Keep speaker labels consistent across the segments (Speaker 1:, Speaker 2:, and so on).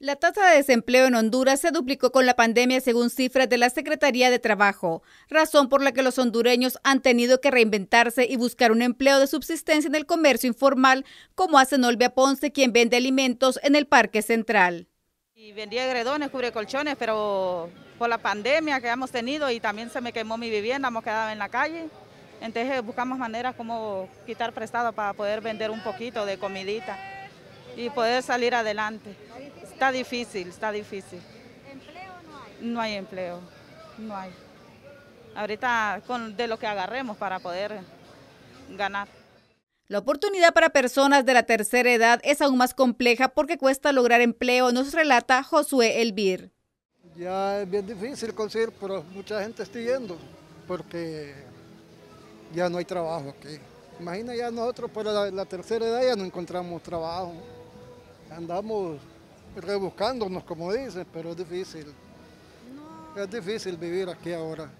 Speaker 1: La tasa de desempleo en Honduras se duplicó con la pandemia según cifras de la Secretaría de Trabajo, razón por la que los hondureños han tenido que reinventarse y buscar un empleo de subsistencia en el comercio informal, como hace Nolvia Ponce, quien vende alimentos en el Parque Central.
Speaker 2: Y vendía agredones, cubre colchones, pero por la pandemia que hemos tenido y también se me quemó mi vivienda, hemos quedado en la calle. Entonces buscamos maneras como quitar prestado para poder vender un poquito de comidita y poder salir adelante. Está difícil, está difícil. ¿Empleo no hay? No hay empleo, no hay. Ahorita con, de lo que agarremos para poder ganar.
Speaker 1: La oportunidad para personas de la tercera edad es aún más compleja porque cuesta lograr empleo, nos relata Josué Elvir.
Speaker 3: Ya es bien difícil conseguir, pero mucha gente está yendo porque ya no hay trabajo aquí. Imagina ya nosotros por pues, la tercera edad ya no encontramos trabajo. Andamos rebuscándonos, como dicen, pero es difícil. Es difícil vivir aquí ahora.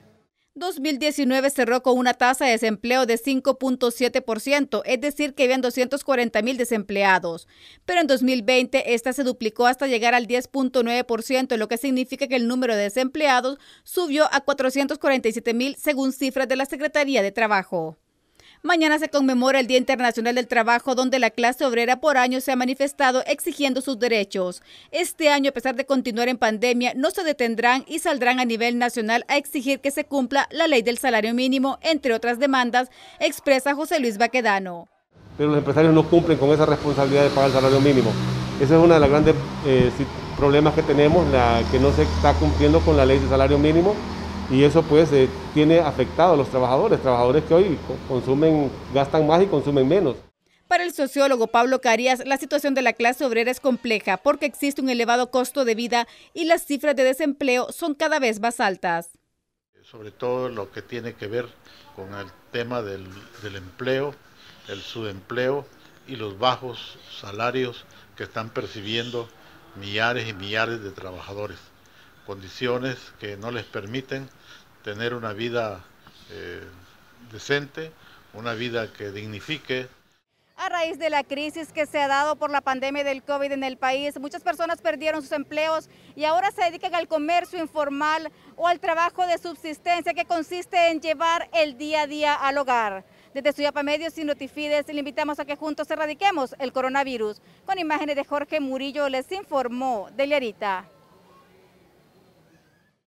Speaker 1: 2019 cerró con una tasa de desempleo de 5.7%, es decir, que habían 240.000 desempleados. Pero en 2020 esta se duplicó hasta llegar al 10.9%, lo que significa que el número de desempleados subió a 447 mil según cifras de la Secretaría de Trabajo. Mañana se conmemora el Día Internacional del Trabajo, donde la clase obrera por años se ha manifestado exigiendo sus derechos. Este año, a pesar de continuar en pandemia, no se detendrán y saldrán a nivel nacional a exigir que se cumpla la ley del salario mínimo, entre otras demandas, expresa José Luis Baquedano.
Speaker 4: Pero los empresarios no cumplen con esa responsabilidad de pagar el salario mínimo. Ese es uno de los grandes eh, problemas que tenemos, la, que no se está cumpliendo con la ley del salario mínimo y eso pues eh, tiene afectado a los trabajadores, trabajadores que hoy consumen, gastan más y consumen menos.
Speaker 1: Para el sociólogo Pablo Carías, la situación de la clase obrera es compleja porque existe un elevado costo de vida y las cifras de desempleo son cada vez más altas.
Speaker 4: Sobre todo lo que tiene que ver con el tema del, del empleo, el subempleo y los bajos salarios que están percibiendo millares y millares de trabajadores condiciones que no les permiten tener una vida eh, decente, una vida que dignifique.
Speaker 1: A raíz de la crisis que se ha dado por la pandemia del COVID en el país, muchas personas perdieron sus empleos y ahora se dedican al comercio informal o al trabajo de subsistencia que consiste en llevar el día a día al hogar. Desde Suyapa Medios y Notifides le invitamos a que juntos erradiquemos el coronavirus. Con imágenes de Jorge Murillo les informó de Llerita.